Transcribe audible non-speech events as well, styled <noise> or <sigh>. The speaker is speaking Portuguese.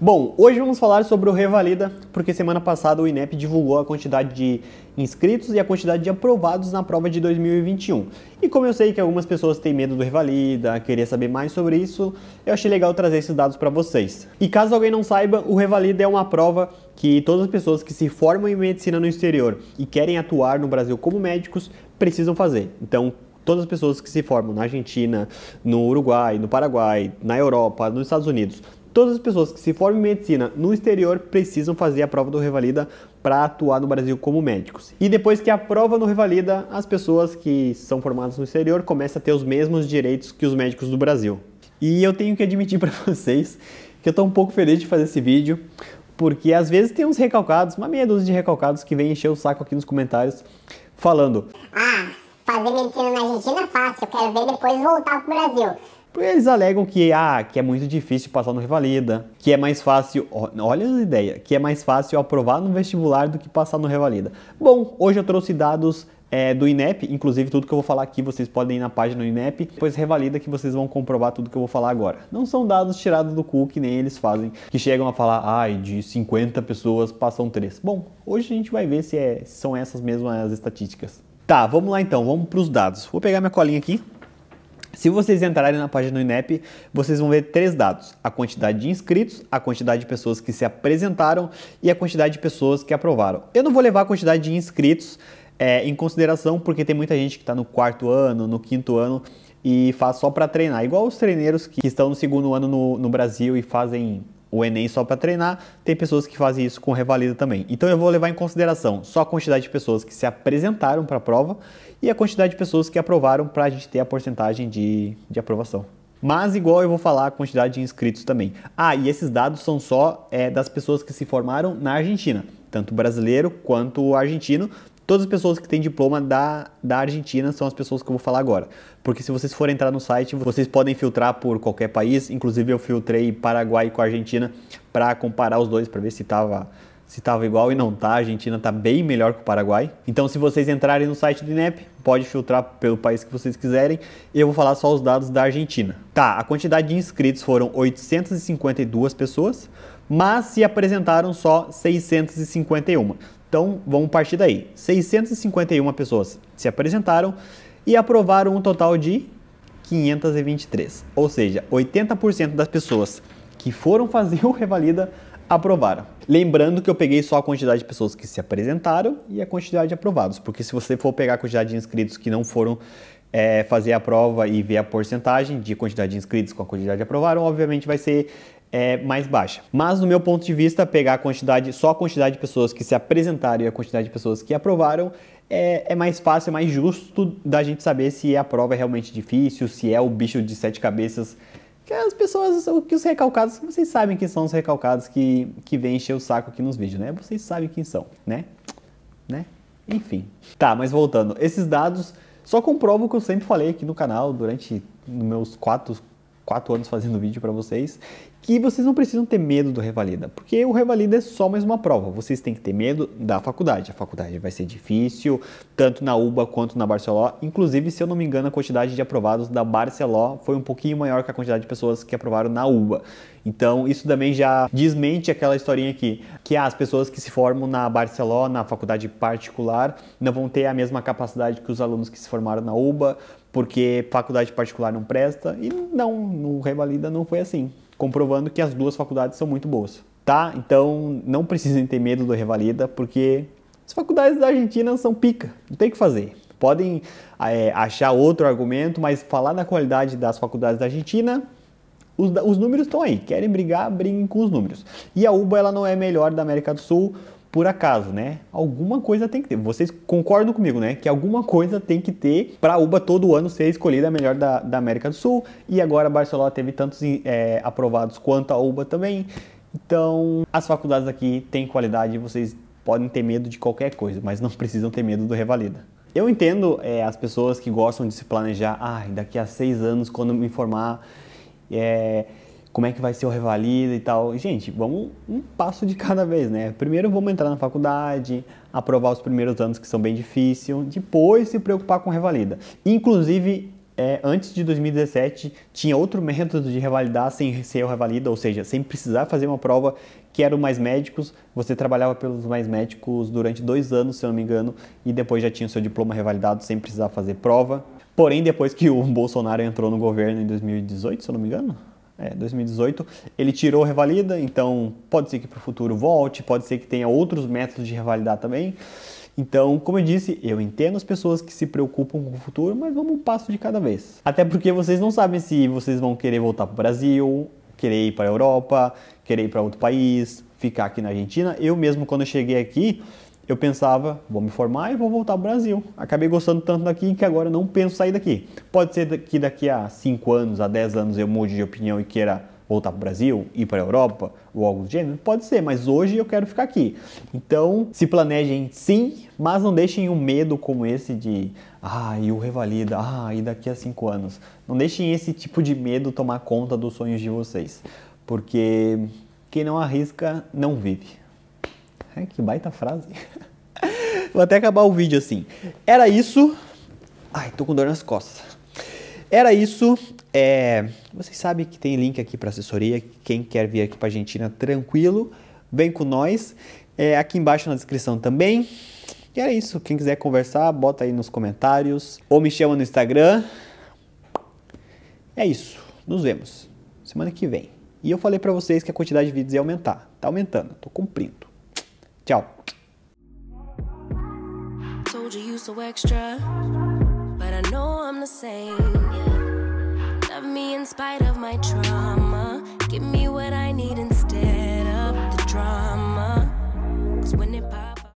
Bom, hoje vamos falar sobre o Revalida, porque semana passada o INEP divulgou a quantidade de inscritos e a quantidade de aprovados na prova de 2021. E como eu sei que algumas pessoas têm medo do Revalida, queria saber mais sobre isso, eu achei legal trazer esses dados para vocês. E caso alguém não saiba, o Revalida é uma prova que todas as pessoas que se formam em medicina no exterior e querem atuar no Brasil como médicos precisam fazer. Então, todas as pessoas que se formam na Argentina, no Uruguai, no Paraguai, na Europa, nos Estados Unidos, Todas as pessoas que se formem em medicina no exterior precisam fazer a prova do Revalida para atuar no Brasil como médicos. E depois que a prova no Revalida, as pessoas que são formadas no exterior começam a ter os mesmos direitos que os médicos do Brasil. E eu tenho que admitir <laughs> para vocês que eu estou um pouco feliz de fazer esse vídeo, porque às vezes tem uns recalcados, uma meia dúzia de recalcados que vem encher o saco aqui nos comentários falando: Ah, fazer medicina na Argentina é fácil, eu quero ver depois voltar para o Brasil. Tipo, eles alegam que, ah, que é muito difícil passar no Revalida, que é mais fácil, olha a ideia, que é mais fácil aprovar no vestibular do que passar no Revalida. Bom, hoje eu trouxe dados é, do INEP, inclusive tudo que eu vou falar aqui vocês podem ir na página do INEP, depois revalida que vocês vão comprovar tudo que eu vou falar agora. Não são dados tirados do cu que nem eles fazem, que chegam a falar, ai, de 50 pessoas passam 3. Bom, hoje a gente vai ver se, é, se são essas mesmas estatísticas. Tá, vamos lá então, vamos para os dados. Vou pegar minha colinha aqui. Se vocês entrarem na página do INEP, vocês vão ver três dados: a quantidade de inscritos, a quantidade de pessoas que se apresentaram e a quantidade de pessoas que aprovaram. Eu não vou levar a quantidade de inscritos é, em consideração, porque tem muita gente que está no quarto ano, no quinto ano e faz só para treinar, igual os treineiros que estão no segundo ano no, no Brasil e fazem o Enem só para treinar, tem pessoas que fazem isso com revalida também. Então eu vou levar em consideração só a quantidade de pessoas que se apresentaram para a prova e a quantidade de pessoas que aprovaram para a gente ter a porcentagem de, de aprovação. Mas igual eu vou falar a quantidade de inscritos também. Ah, e esses dados são só é, das pessoas que se formaram na Argentina tanto brasileiro quanto argentino, Todas as pessoas que têm diploma da, da Argentina são as pessoas que eu vou falar agora. Porque se vocês forem entrar no site, vocês podem filtrar por qualquer país. Inclusive, eu filtrei Paraguai com Argentina para comparar os dois, para ver se estava se estava igual e não tá, a Argentina está bem melhor que o Paraguai. Então, se vocês entrarem no site do INEP, pode filtrar pelo país que vocês quiserem. Eu vou falar só os dados da Argentina. Tá, a quantidade de inscritos foram 852 pessoas, mas se apresentaram só 651. Então vamos partir daí. 651 pessoas se apresentaram e aprovaram um total de 523. Ou seja, 80% das pessoas que foram fazer o Revalida aprovaram. Lembrando que eu peguei só a quantidade de pessoas que se apresentaram e a quantidade de aprovados, porque se você for pegar a quantidade de inscritos que não foram é, fazer a prova e ver a porcentagem de quantidade de inscritos com a quantidade de aprovaram, obviamente vai ser é mais baixa. Mas, no meu ponto de vista, pegar a quantidade, só a quantidade de pessoas que se apresentaram e a quantidade de pessoas que aprovaram é, é, mais fácil, é mais justo da gente saber se a prova é realmente difícil, se é o bicho de sete cabeças. Que as pessoas, que os recalcados, vocês sabem quem são os recalcados que, que vêm encher o saco aqui nos vídeos, né? Vocês sabem quem são, né? Né? Enfim. Tá, mas voltando. Esses dados só comprovam o que eu sempre falei aqui no canal durante meus quatro, quatro anos fazendo vídeo para vocês, que vocês não precisam ter medo do revalida, porque o revalida é só mais uma prova. Vocês têm que ter medo da faculdade. A faculdade vai ser difícil, tanto na UBA quanto na Barceló. Inclusive, se eu não me engano, a quantidade de aprovados da Barceló foi um pouquinho maior que a quantidade de pessoas que aprovaram na UBA. Então, isso também já desmente aquela historinha aqui, que ah, as pessoas que se formam na Barceló, na faculdade particular, não vão ter a mesma capacidade que os alunos que se formaram na UBA, porque faculdade particular não presta. E não, no Revalida não foi assim comprovando que as duas faculdades são muito boas, tá? Então não precisem ter medo do revalida, porque as faculdades da Argentina são pica, não tem o que fazer. Podem é, achar outro argumento, mas falar da qualidade das faculdades da Argentina, os, os números estão aí. Querem brigar, briguem com os números. E a UBA ela não é melhor da América do Sul por acaso, né? Alguma coisa tem que ter. Vocês concordam comigo, né? Que alguma coisa tem que ter para a UBA todo ano ser escolhida a melhor da, da América do Sul. E agora a Barcelona teve tantos é, aprovados quanto a UBA também. Então, as faculdades aqui têm qualidade e vocês podem ter medo de qualquer coisa, mas não <laughs> precisam ter medo do Revalida. Eu entendo é, as pessoas que gostam de se planejar. Ai, ah, daqui a seis anos, quando me formar, é, como é que vai ser o revalida e tal. Gente, vamos um passo de cada vez, né? Primeiro vamos entrar na faculdade, aprovar os primeiros anos que são bem difíceis, depois se preocupar com revalida. Inclusive, é, antes de 2017, tinha outro método de revalidar sem ser o revalida, ou seja, sem precisar fazer uma prova, que era o Mais Médicos. Você trabalhava pelos Mais Médicos durante dois anos, se eu não me engano, e depois já tinha o seu diploma revalidado sem precisar fazer prova. Porém, depois que o Bolsonaro entrou no governo em 2018, se eu não me engano, é, 2018, ele tirou revalida, então pode ser que para o futuro volte, pode ser que tenha outros métodos de revalidar também. Então, como eu disse, eu entendo as pessoas que se preocupam com o futuro, mas vamos um passo de cada vez. Até porque vocês não sabem se vocês vão querer voltar para o Brasil, querer ir para a Europa, querer ir para outro país, ficar aqui na Argentina. Eu mesmo, quando eu cheguei aqui, eu pensava, vou me formar e vou voltar ao Brasil. Acabei gostando tanto daqui que agora não penso sair daqui. Pode ser que daqui a 5 anos, a 10 anos eu mude de opinião e queira voltar para o Brasil, ir para a Europa ou algo do gênero? Pode ser, mas hoje eu quero ficar aqui. Então, se planejem sim, mas não deixem um medo como esse de ah, e o revalida, ah, e daqui a 5 anos. Não deixem esse tipo de medo tomar conta dos sonhos de vocês, porque quem não arrisca não vive que baita frase. <laughs> Vou até acabar o vídeo assim. Era isso. Ai, tô com dor nas costas. Era isso. É... Vocês sabem que tem link aqui para assessoria. Quem quer vir aqui para Argentina, tranquilo, vem com nós. É, aqui embaixo na descrição também. E era isso. Quem quiser conversar, bota aí nos comentários ou me chama no Instagram. É isso. Nos vemos semana que vem. E eu falei para vocês que a quantidade de vídeos ia aumentar. Tá aumentando, tô cumprindo. Ciao. Told you you so extra, but I know I'm the same. Love me in spite of my trauma. Give me what I need instead of the drama. Cause when it pops.